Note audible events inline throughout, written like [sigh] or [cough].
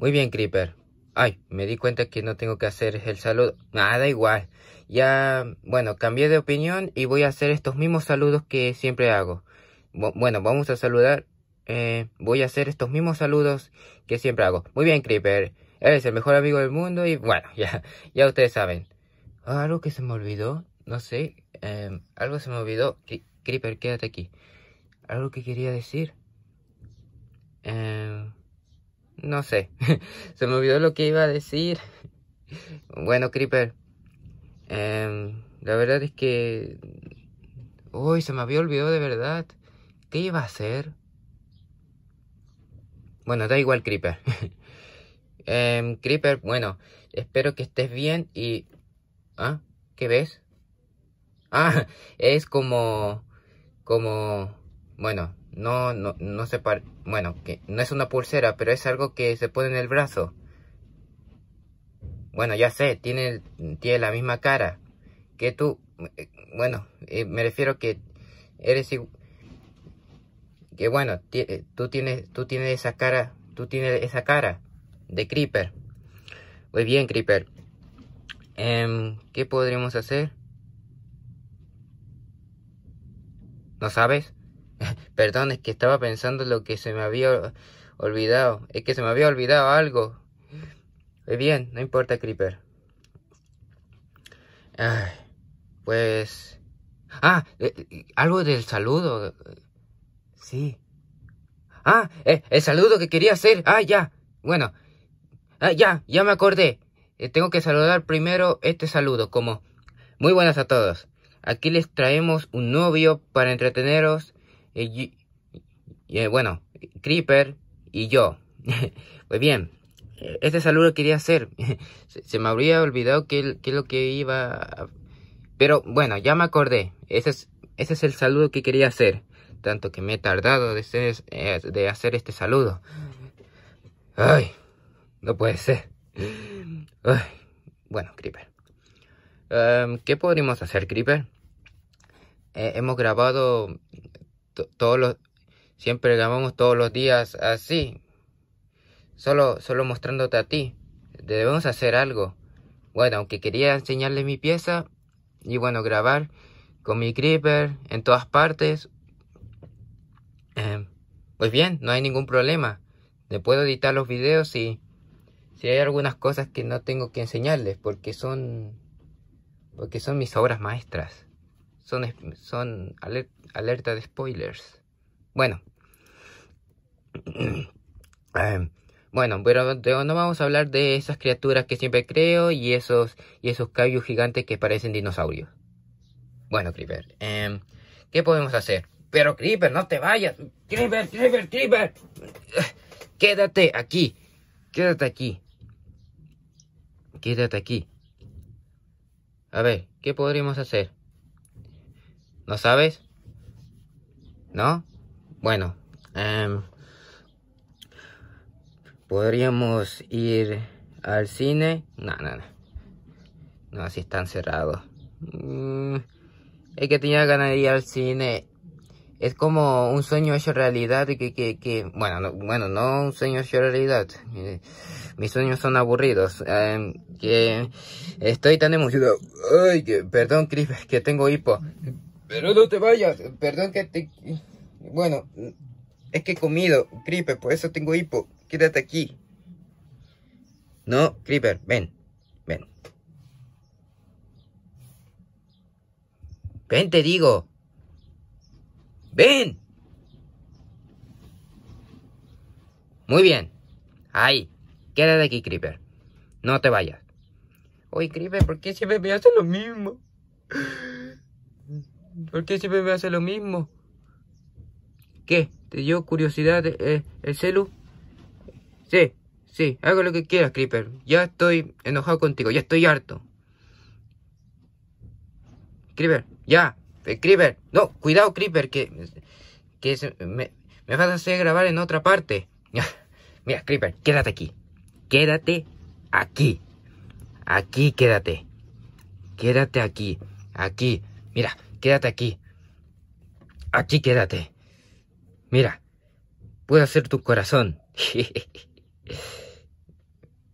Muy bien, Creeper. Ay, me di cuenta que no tengo que hacer el saludo. Nada ah, igual. Ya, bueno, cambié de opinión y voy a hacer estos mismos saludos que siempre hago. Bueno, vamos a saludar. Eh, voy a hacer estos mismos saludos que siempre hago. Muy bien, Creeper. Eres el mejor amigo del mundo y bueno, [laughs] ya, ya ustedes saben. Ah, algo que se me olvidó, no sé. Em, algo se me olvidó. Creeper, quédate aquí. Algo que quería decir. Eh... No sé. [laughs] Se me olvidó lo que iba a decir. Bueno, Creeper. Em, la verdad es que... Uy, se me había olvidado de verdad. ¿Qué iba a hacer? Bueno, da igual, Creeper. [laughs] Em, Creeper, bueno, espero que estés bien y... ¿Ah? ¿Qué ves? Ah, [laughs] es como... Como... Bueno, no, no, no se bueno, que no es una pulsera, pero es algo que se pone en el brazo. Bueno, ya sé, tiene, tiene la misma cara que tú. Eh, bueno, eh, me refiero que eres igual... Que bueno, eh, tú tienes, tú tienes esa cara, tú tienes esa cara de Creeper. Muy bien, Creeper. Em, ¿Qué podríamos hacer? ¿No sabes? Perdón, es que estaba pensando lo que se me había olvidado. Es que se me había olvidado algo. Eh, bien, no importa, Creeper. pues... Ah, eh, eh, algo del saludo. Sí. Ah, el saludo que quería hacer. Ah, ya. Bueno. Ah, ya, ya me acordé. tengo que saludar primero este saludo, como... Muy buenas a todos. Aquí les traemos un novio para entreteneros y, eh, bueno, Creeper y yo. [laughs] pues bien, este saludo quería hacer. [laughs] se, me habría olvidado qué, es lo que iba Pero bueno, ya me acordé. Ese es, ese es el saludo que quería hacer. Tanto que me he tardado de, eh, hacer este saludo. Ay, no puede ser. Ay, bueno, Creeper. Em, ¿Qué podríamos hacer, Creeper? Eh, hemos grabado todos los, siempre grabamos todos los días así. Solo, solo mostrándote a ti. Debemos hacer algo. Bueno, aunque quería enseñarles mi pieza y bueno, grabar con mi creeper en todas partes. Em, pues bien, no hay ningún problema. Le puedo editar los videos y si hay algunas cosas que no tengo que enseñarles porque son porque son mis obras maestras son, son alerta de spoilers. Bueno. [clears throat] Ah, bueno, pero no vamos a hablar de esas criaturas que siempre creo y esos, y esos caballos gigantes que parecen dinosaurios. Bueno, Creeper, em, ¿qué podemos hacer? Pero Creeper, no te vayas. Creeper, Creeper, Creeper. [sighs] Quédate aquí. Quédate aquí. Quédate aquí. A ver, ¿qué podríamos hacer? ¿No sabes? ¿No? Bueno. Em, podríamos ir al cine. No, no, no. No, así están cerrados. Mm, es que tenía ganas de ir al cine. Es como un sueño hecho realidad y que, bueno, no, bueno, no un sueño hecho realidad. mis sueños son aburridos. Em, que estoy tan emocionado. Ay, perdón, Chris, que tengo hipo. Pero no te vayas, perdón que te... Bueno, es que he comido, Creeper, por eso tengo hipo. Quédate aquí. No, Creeper, ven, ven. Ven, te digo. Ven. Muy bien. Ahí, quédate aquí, Creeper. No te vayas. Oye, Creeper, ¿por qué siempre me hace lo mismo? ¿Por qué siempre me hace lo mismo? ¿Qué? ¿Te dio curiosidad eh, el celu? Sí, sí, hago lo que quieras, Creeper. Ya estoy enojado contigo, ya estoy harto. Creeper, ya, eh, Creeper. No, cuidado, Creeper, que, que me, me vas a hacer grabar en otra parte. [laughs] Mira, Creeper, quédate aquí. Quédate aquí. Aquí quédate. Quédate aquí. Aquí. Mira, quédate aquí. Aquí quédate. Mira, puedo hacer tu corazón. [laughs]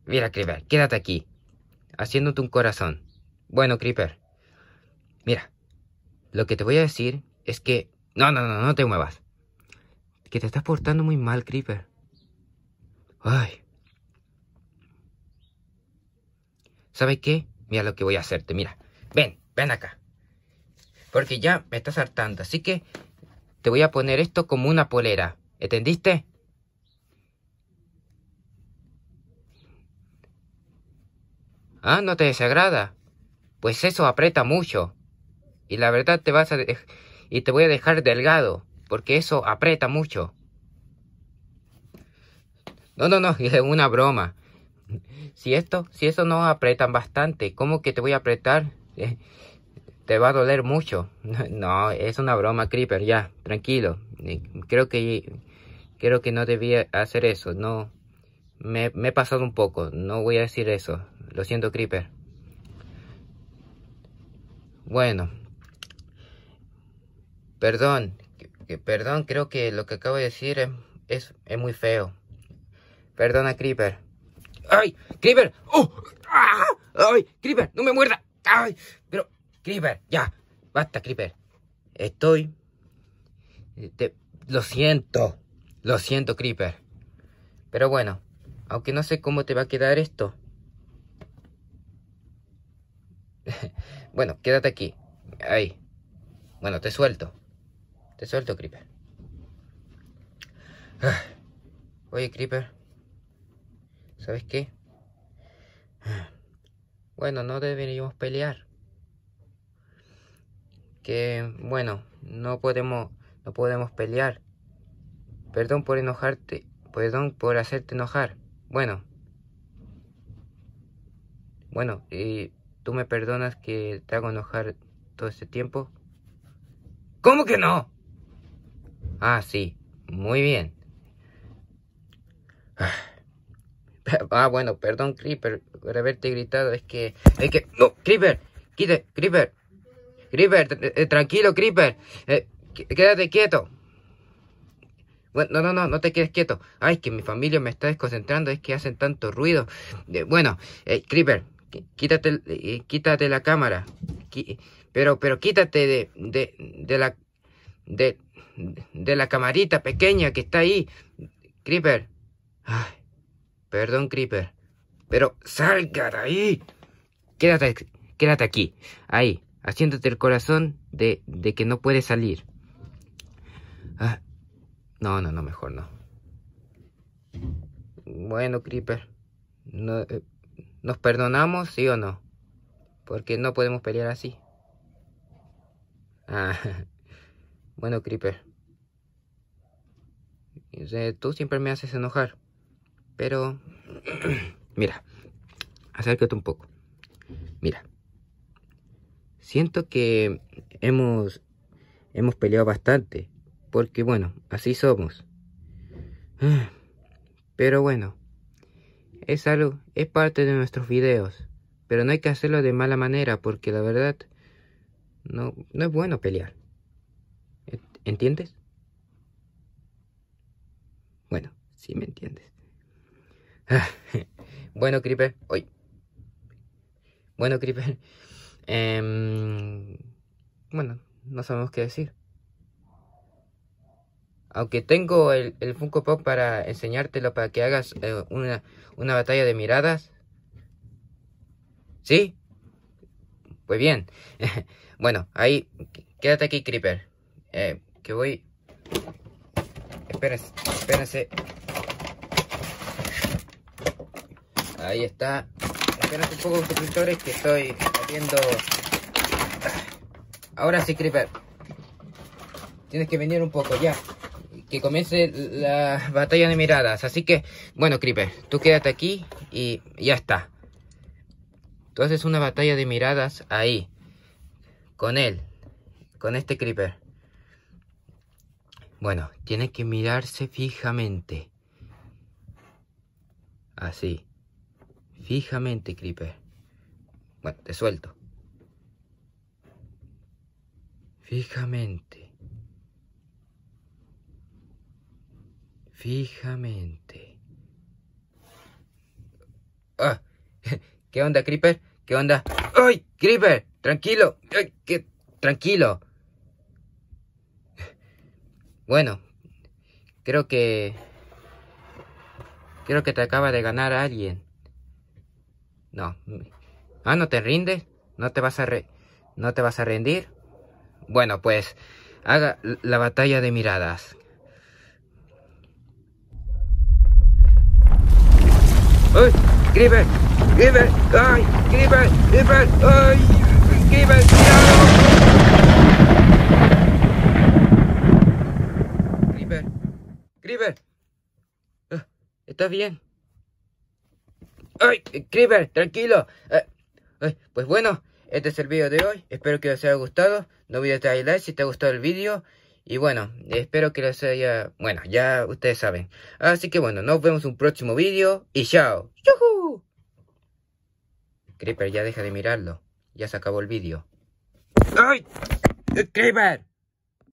Mira, Creeper, quédate aquí. Haciéndote un corazón. Bueno, Creeper. Mira, lo que te voy a decir es que... No, no, no, no te muevas. Que te estás portando muy mal, Creeper. Ay. ¿Sabes qué? Mira lo que voy a hacerte, mira. Ven, ven acá. Porque ya me estás hartando. Así que te voy a poner esto como una polera. ¿Entendiste? ¿Ah? ¿No te desagrada? Pues eso aprieta mucho. Y la verdad te vas a... Y te voy a dejar delgado. Porque eso aprieta mucho. No, no, no. [laughs] Es una broma. Si esto... Si eso no aprietan bastante. ¿Cómo que te voy a apretar? Eh, te va a doler mucho. [laughs] No, es una broma, Creeper, ya, tranquilo. Creo que, creo que no debía hacer eso, no. Me, he pasado un poco, no voy a decir eso. Lo siento, Creeper. Bueno. Perdón, perdón, creo que lo que acabo de decir es, es, muy feo. Perdona, Creeper. ¡Ay! ¡Creeper! ¡Oh! ¡Ah! ¡Ay! ¡Creeper! ¡No me muerda! ¡Ay! Pero... Creeper, ya. Basta, Creeper. Estoy... Eh, te... Lo siento. Lo siento, Creeper. Pero bueno, aunque no sé cómo te va a quedar esto. [laughs] bueno, quédate aquí. Ahí. Bueno, te suelto. Te suelto, Creeper. Ah, oye, Creeper. ¿Sabes qué? Ah, bueno, no deberíamos pelear que, bueno, no podemos, no podemos pelear. Perdón por enojarte, perdón por hacerte enojar. Bueno, bueno, y tú me perdonas que te hago enojar todo este tiempo. ¿Cómo que no? Ah, sí, muy bien. [sighs] Ah, bueno, perdón, Creeper, por haberte gritado. Es que, es que, no, Creeper, quite Creeper. Creeper, eh, eh, tranquilo, Creeper. Eh, quédate quieto. Bueno, no, no, no, no te quedes quieto. Ay, que mi familia me está desconcentrando, es que hacen tanto ruido. bueno, Creeper, quítate, quítate la cámara. pero, pero quítate de, de, de la... De, la camarita pequeña que está ahí. Creeper. Ay, perdón, Creeper. Pero salga de ahí. Quédate, quédate aquí. Ahí haciéndote el corazón de, de que no puedes salir. Ah, no, no, no, mejor no. Bueno, Creeper, eh, ¿nos perdonamos, sí o no? Porque no podemos pelear así. Ah, [laughs] bueno, Creeper. Tú siempre me haces enojar. Pero... [clears throat] Mira, acércate un poco. Mira siento que hemos, hemos peleado bastante, porque bueno, así somos. [sighs] Pero bueno, es algo, es parte de nuestros videos, pero no hay que hacerlo de mala manera, porque la verdad, no, no es bueno pelear. ¿Entiendes? Bueno, si sí me entiendes. [laughs] bueno, Creeper, hoy. Bueno, Creeper, Em, bueno, no sabemos qué decir. Aunque tengo el, Funko Pop para enseñártelo para que hagas eh, una, una batalla de miradas. ¿Sí? Pues bien. [laughs] bueno, ahí. Quédate aquí, Creeper. Eh, que voy. espérense. Ahí está. Apenas un poco suscriptores que estoy haciendo... Ahora sí, Creeper. Tienes que venir un poco, ya. Que comience la batalla de miradas. Así que, bueno, Creeper, tú quédate aquí y ya está. Tú haces una batalla de miradas ahí. Con él. Con este Creeper. Bueno, tiene que mirarse fijamente. Así fijamente, Creeper. Bueno, te suelto. Fijamente. Fijamente. ¡Ah! [laughs] ¿Qué onda, Creeper? ¿Qué onda? ¡Ay! ¡Creeper! ¡Tranquilo! ¡Ay! ¡Qué tranquilo! Bueno, creo que... Creo que te acaba de ganar alguien. No. Ah, no te rindes. No te vas a re no te vas a rendir. Bueno, pues haga la batalla de miradas. ¡Uy! ¡Griver! ¡Creeper! ¡Ay! ¡Griver! ¡Griver! ¡Ay! ¡Creeper! ¡Cuidado! Ah, ¿Estás bien? ¡Ay! ¡Creeper! ¡Tranquilo! Eh, eh, pues bueno, este es el video de hoy. Espero que les haya gustado. No olvides darle like si te ha gustado el video. Y bueno, espero que les haya... Bueno, ya ustedes saben. Así que bueno, nos vemos en un próximo video. Y chao. Creeper, ya deja de mirarlo. Ya se acabó el video. ¡Ay! ¡Creeper!